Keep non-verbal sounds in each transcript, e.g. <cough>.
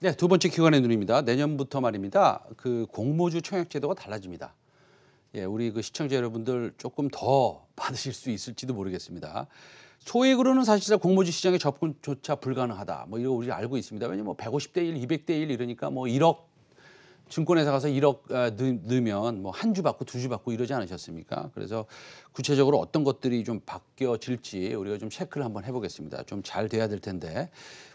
네, 두 번째 기관의 눈입니다. 내년부터 말입니다. 그 공모주 청약제도가 달라집니다. 예, 우리 그 시청자 여러분들 조금 더 <laughs> 받으실 수 있을지도 모르겠습니다. 소액으로는 사실상 공모주 시장에 접근조차 불가능하다. 뭐 이거 우리 알고 있습니다. 왜냐면 뭐 150대 1, 200대 1 이러니까 뭐 1억 증권회사 가서 1억 아, 넣으면 뭐 한 주 받고 두 주 받고 이러지 않으셨습니까? 그래서 구체적으로 어떤 것들이 좀 바뀌어질지 우리가 좀 체크를 한번 해보겠습니다. 좀 잘 돼야 될 텐데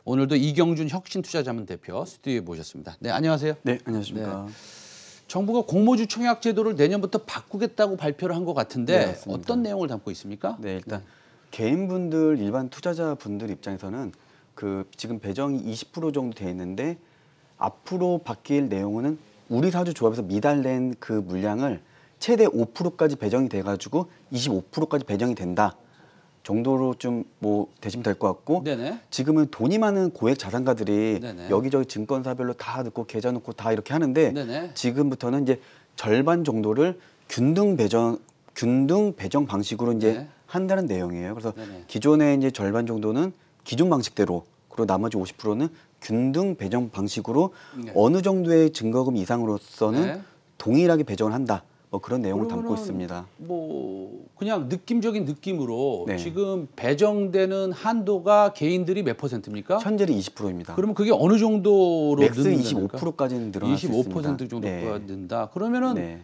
오늘도 이경준 혁신투자자문 대표 스튜디오에 모셨습니다. 네, 안녕하세요. 네, 안녕하십니까. 네. 정부가 공모주 청약 제도를 내년부터 바꾸겠다고 발표를 한 것 같은데 네, 어떤 내용을 담고 있습니까? 네, 일단 네. 개인분들 일반 투자자분들 입장에서는 그 지금 배정이 20% 정도 돼 있는데 앞으로 바뀔 내용은 우리 사주 조합에서 미달된 그 물량을 최대 5%까지 배정이 돼가지고 25%까지 배정이 된다 정도로 좀 뭐 되시면 될 것 같고 네네. 지금은 돈이 많은 고액 자산가들이 네네. 여기저기 증권사별로 다 넣고 계좌 넣고 다 이렇게 하는데 네네. 지금부터는 이제 절반 정도를 균등 배정 균등 배정 방식으로 이제 네. 한다는 내용이에요. 그래서 기존의 이제 절반 정도는 기존 방식대로 그리고 나머지 50%는 균등 배정 방식으로 네. 어느 정도의 증거금 이상으로서는 네. 동일하게 배정을 한다. 뭐 그런 내용을 담고 있습니다. 뭐 그냥 느낌적인 느낌으로 네. 지금 배정되는 한도가 개인들이 몇 퍼센트입니까? 현재는 20%입니다. 그러면 그게 어느 정도로 맥스 25%까지는 늘어날 25%수 있습니다. 25% 정도가 네. 된다. 그러면은 네.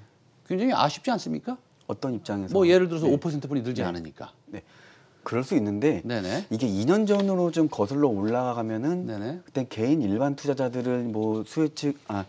굉장히 아쉽지 않습니까? 어떤 입장에서? 뭐 예를 들어서 네. 5%분이 늘지 않으니까. 네. 그럴 수 있는데 네네. 이게 2년 전으로 좀 거슬러 올라가면은 네네. 그때 개인 일반 투자자들은뭐 수혜측 아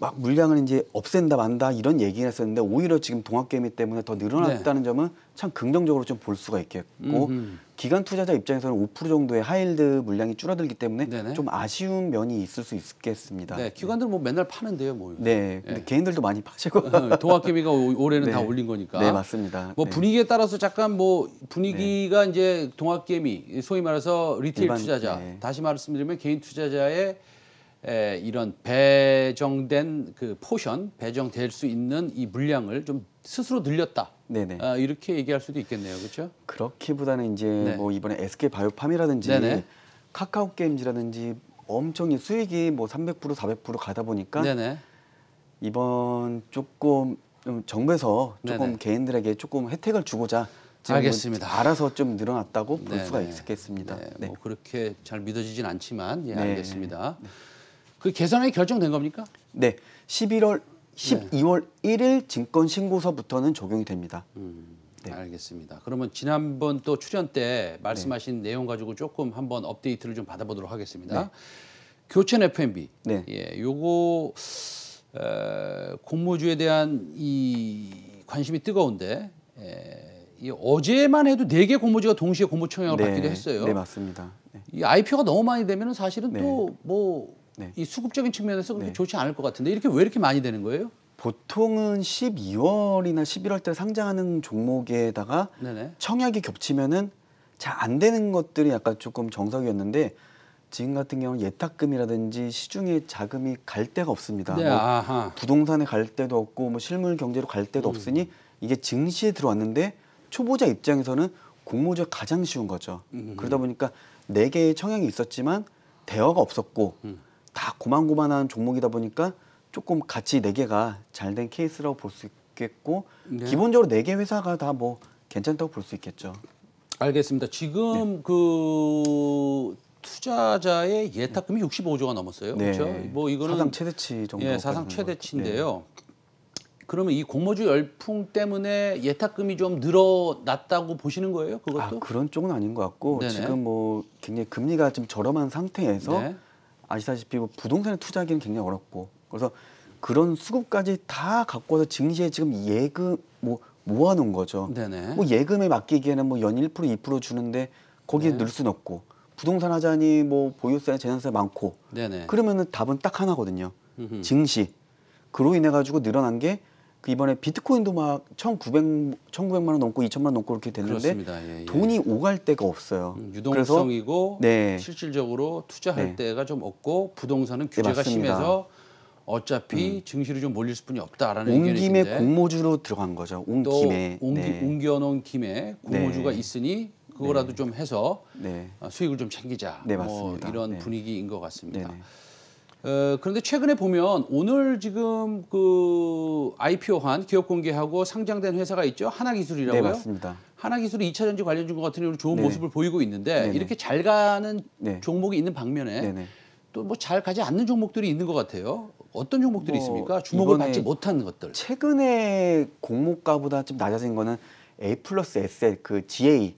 막 물량을 이제 없앤다 만다 이런 얘기를 했었는데 오히려 지금 동학개미 때문에 더 늘어났다는 네. 점은 참 긍정적으로 좀 볼 수가 있겠고 음흠. 기간 투자자 입장에서는 5% 정도의 하일드 물량이 줄어들기 때문에 네네. 좀 아쉬운 면이 있을 수 있겠습니다. 네, 기관들 뭐 맨날 파는데요, 뭐. 네, 네. 개인들도 많이 파시고. 어, 어, 동학개미가 올해는 네. 다 올린 거니까. 네, 맞습니다. 뭐 네. 분위기에 따라서 잠깐 뭐 분위기가 네. 이제 동학개미 소위 말해서 리테일 일반, 투자자 네. 다시 말씀드리면 개인 투자자의 에, 이런 배정된 그 포션 배정될 수 있는 이 물량을 좀 스스로 늘렸다. 네네. 아, 이렇게 얘기할 수도 있겠네요, 그렇죠? 그렇기보다는 이제 네. 뭐 이번에 SK 바이오팜이라든지 네네. 카카오 게임즈라든지 엄청 수익이 뭐300% 400% 가다 보니까 네네. 이번 조금 정부에서 조금 네네. 개인들에게 조금 혜택을 주고자 알겠습니다. 알아서 좀 늘어났다고 볼 네네. 수가 있겠습니다. 네, 뭐 네. 뭐 그렇게 잘 믿어지진 않지만 예, 네. 알겠습니다. 네. 그개선이 결정된 겁니까? 네. 11월 12월 네. 1일 증권 신고서부터는 적용이 됩니다. 음, 네. 알겠습니다. 그러면 지난번 또 출연 때 말씀하신 네. 내용 가지고 조금 한번 업데이트를 좀 받아보도록 하겠습니다. 네. 교체 f m b 네. 예, 요거 에, 어, 공모주에 대한 이 관심이 뜨거운데 에, 예, 이 어제만 해도 네개 공모주가 동시에 공모 청약을 네. 받기도 했어요. 네, 맞습니다. 네. 이 IPO가 너무 많이 되면 사실은 또뭐 네. 이 수급적인 측면에서 그렇게 네. 좋지 않을 것 같은데 이렇게 왜 이렇게 많이 되는 거예요? 보통은 12월이나 11월 때 상장하는 종목에다가 네네. 청약이 겹치면은 잘 안 되는 것들이 약간 조금 정석이었는데 지금 같은 경우는 예탁금이라든지 시중에 자금이 갈 데가 없습니다. 네, 뭐 부동산에 갈 데도 없고 뭐 실물 경제로 갈 데도 음. 없으니 이게 증시에 들어왔는데 초보자 입장에서는 공모주가 가장 쉬운 거죠. 음. 그러다 보니까 4 개의 청약이 있었지만 대화가 없었고 음. 다 고만고만한 종목이다 보니까 조금 같이 네 개가 잘 된 케이스라고 볼 수 있겠고 네. 기본적으로 네 개 회사가 다 뭐 괜찮다고 볼 수 있겠죠. 알겠습니다. 지금 네. 그 투자자의 예탁금이 65조가 넘었어요. 네. 그렇죠? 뭐 이거는 사상 최대치 정도. 예, 사상 최대치인데요. 그러면 이 공모주 열풍 때문에 예탁금이 좀 늘어났다고 보시는 거예요? 그것도 아, 그런 쪽은 아닌 것 같고 네네. 지금 뭐 굉장히 금리가 좀 저렴한 상태에서. 네. 아시다시피 뭐 부동산에 투자하기는 굉장히 어렵고 그래서 그런 수급까지 다 갖고 와서 증시에 지금 예금 뭐 모아놓은 거죠. 네네. 뭐 예금에 맡기기에는 뭐연1% 2% 주는데 거기에 네. 넣을 수는 없고 부동산 하자니 뭐 보유세 재산세 많고 네네. 그러면은 답은 딱 하나거든요. 음흠. 증시. 그로 인해 가지고 늘어난 게그 이번에 비트코인도 막 1,900, 1,900만 원 넘고 2천만 원 넘고 이렇게 됐는데 예, 예. 돈이 오갈 데가 없어요. 유동성이고 네. 실질적으로 투자할 네. 데가 좀 없고 부동산은 네, 규제가 네, 심해서 어차피 음. 증시를좀 몰릴 수뿐이 없다라는 온 의견이신데. 공모주로 들어간 거죠. 온또 김에 옮기, 네. 옮겨놓은 김에 공모주가 네. 있으니 그거라도 네. 좀 해서 아, 수익을 좀 챙기자. 네, 뭐 맞습니다. 뭐 이런 분위기인 것 같습니다. 어, 그런데 최근에 보면 오늘 지금 그 IPO한 기업 공개하고 상장된 회사가 있죠. 하나기술이라고요. 네, 맞습니다. 하나기술이 2차 전지 관련 중과 같은 경우는 좋은 네. 모습을 보이고 있는데 네네. 네. 이렇게 잘 가는 네. 종목이 있는 방면에 네, 네. 또뭐 잘 가지 않는 종목들이 있는 것 같아요. 어떤 종목들이 뭐 있습니까? 주목을 받지 못한 것들. 최근에 공모가보다 좀 낮아진 거는 A 플러스 SL 그 GA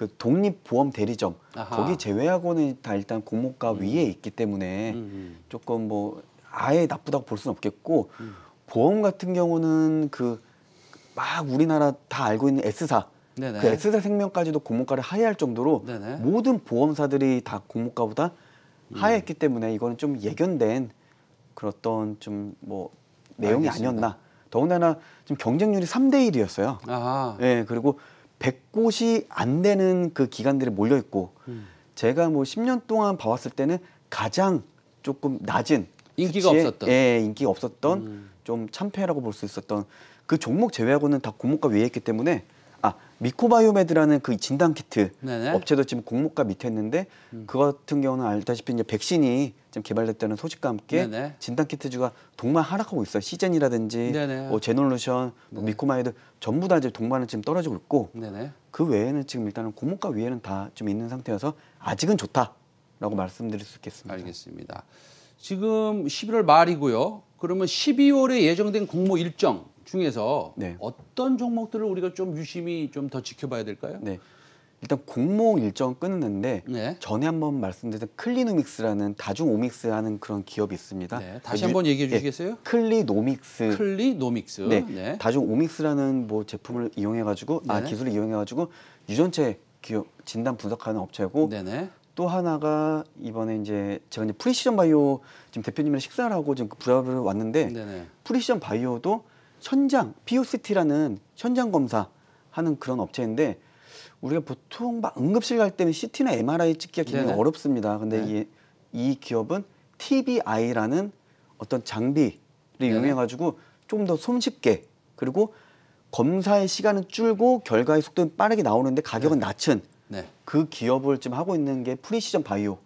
그 독립보험 대리점 아하. 거기 제외하고는 다 일단 공모가 음. 위에 있기 때문에 음음. 음. 조금 뭐 아예 나쁘다고 볼 수는 없겠고 음. 보험 같은 경우는 그 막 우리나라 다 알고 있는 S사 네네. 그 S사 생명까지도 공모가를 하회할 정도로 네네. 모든 보험사들이 다 공모가보다 음. 하회했기 때문에 이거는 좀 예견된 그런 어떤 좀뭐 내용이 알겠습니다. 아니었나 더군다나 지금 경쟁률이 3대 1이었어요. 예, 그리고 100곳이 안 되는 그 기관들이 몰려 있고 음. 제가 뭐 10년 동안 봐왔을 때는 가장 조금 낮은 인기가 수치의, 없었던 예, 인기가 없었던 음. 좀 참패라고 볼 수 있었던 그 종목 제외하고는 다 고목과 외에 있기 때문에 아 미코바이오메드라는 그 진단 키트 네네. 업체도 지금 공모가 밑에있는데 음. 그 같은 경우는 알다시피 이제 백신이 지금 개발됐다는 소식과 함께 네네. 진단 키트주가 동반 하락하고 있어요. 시젠이라든지 뭐 제놀루션, 뭐 네. 미코마이드 전부 다 이제 동반은 지금 떨어지고 있고 네네. 그 외에는 지금 일단은 공모가 위에는 다 좀 있는 상태여서 아직은 좋다라고 말씀드릴 수 있겠습니다. 알겠습니다. 지금 11월 말이고요. 그러면 12월에 예정된 공모 일정 중에서 네. 어떤 종목들을 우리가 좀 유심히 좀 더 지켜봐야 될까요? 네. 일단 공모 일정 끊는데 네. 전에 한번 말씀드린 클리노믹스라는 다중 오믹스 하는 그런 기업이 있습니다. 네. 다시 한번 얘기해 예. 주시겠어요? 네. 클리노믹스. 클리노믹스. 네. 네. 다중 오믹스라는 뭐 제품을 이용해 가지고 아 네. 기술을 이용해 가지고 유전체 기업 진단 분석하는 업체고 네네. 네. 또 하나가 이번에 이제 제가 이제 프리시전 바이오 지금 대표님이랑 식사를 하고 지금 그 브라를 왔는데 네네. 네. 프리시전 바이오도 현장, POCT라는 현장 검사 하는 그런 업체인데 우리가 보통 막 응급실 갈 때는 CT나 MRI 찍기가 굉장히 네네. 어렵습니다. 근데 네. 이, 이 기업은 TBI라는 어떤 장비를 이용해가지고 좀 더 손쉽게 그리고 검사의 시간은 줄고 결과의 속도는 빠르게 나오는데 가격은 네. 낮은 네. 그 기업을 지금 하고 있는 게 프리시전 바이오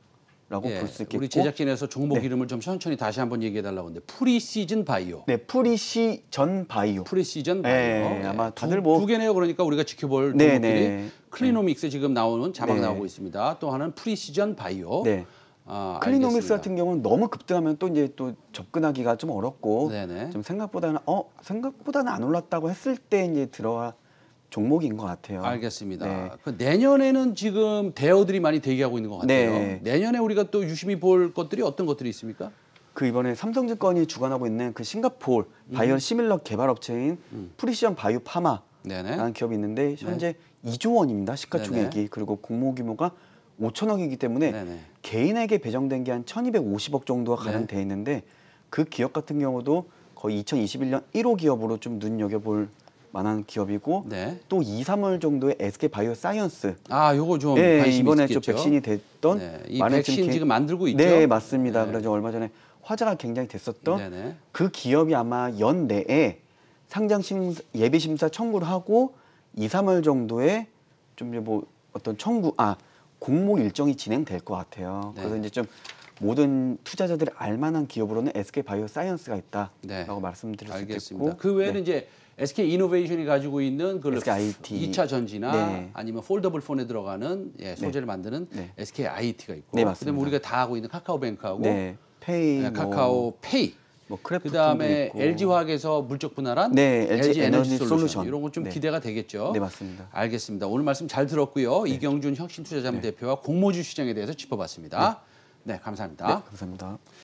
라고 예, 볼수 있겠고 우리 제작진에서 종목 네. 이름을 좀 천천히 다시 한번 얘기해 달라고 하는데 프리시즌 바이오. 네, 프리시전 바이오. 프리시즌 바이오. 네, 아마 다들 뭐두 개네요. 그러니까 우리가 지켜볼 네, 종목들이 네. 클리노믹스 지금 나오는 자막 네. 나오고 있습니다. 또 하나는 프리시전 바이오. 네. 아, 클리노믹스 같은 경우는 너무 급등하면 또 이제 또 접근하기가 좀 어렵고 네네. 네. 좀 생각보다는 어 생각보다는 안 올랐다고 했을 때 이제 들어와 종목인 것 같아요. 알겠습니다. 네. 그 내년에는 지금 대어들이 많이 대기하고 있는 것 같아요. 네. 내년에 우리가 또 유심히 볼 것들이 어떤 것들이 있습니까? 그 이번에 삼성증권이 주관하고 있는 그 싱가포르 바이오 음. 시밀러 개발 업체인 음. 프리시언 바이오 파마라는 기업이 있는데 현재 네. 2조 원입니다. 시가총액이 그리고 공모 규모가 5천억이기 때문에 네네. 개인에게 배정된 게 한 1,250억 정도가 네. 가량 돼 있는데 그 기업 같은 경우도 거의 2021년 1호 기업으로 좀 눈여겨볼 만한 기업이고 네. 또 2, 3월 정도에 SK 바이오 사이언스 아 요거 좀 네, 관심이 번에 있겠죠. 좀 백신이 됐던 네, 이 백신 지금, 개... 지금 만들고 있죠. 네 맞습니다. 네. 그래서 얼마 전에 화제가 굉장히 됐었던 네네. 그 기업이 아마 연내에 상장 심사, 예비 심사 청구를 하고 2, 3월 정도에 좀 뭐 어떤 청구 아 공모 일정이 진행될 것 같아요. 네. 그래서 이제 좀 모든 투자자들이 알만한 기업으로는 SK 바이오 사이언스가 있다라고 네. 말씀드릴 수 있겠고 그 외에는 네. 이제 SK 이노베이션이 가지고 있는 그 SKIT. 2차 전지나 네. 아니면 폴더블 폰에 들어가는 예, 네. 소재를 네. 만드는 네. SKIT가 있고 네, 그다음에 우리가 다 하고 있는 카카오뱅크하고 네. 페이 예, 뭐. 카카오 페이 뭐 그다음에 LG 화학에서 물적 분할한 네, LG, LG 에너지, 에너지 솔루션. 솔루션, 이런 건좀 네. 기대가 되겠죠. 네 맞습니다. 알겠습니다. 오늘 말씀 잘 들었고요. 네. 이경준 혁신투자자문 네. 대표와 공모주 시장에 대해서 짚어봤습니다. 네, 네 감사합니다. 네, 감사합니다.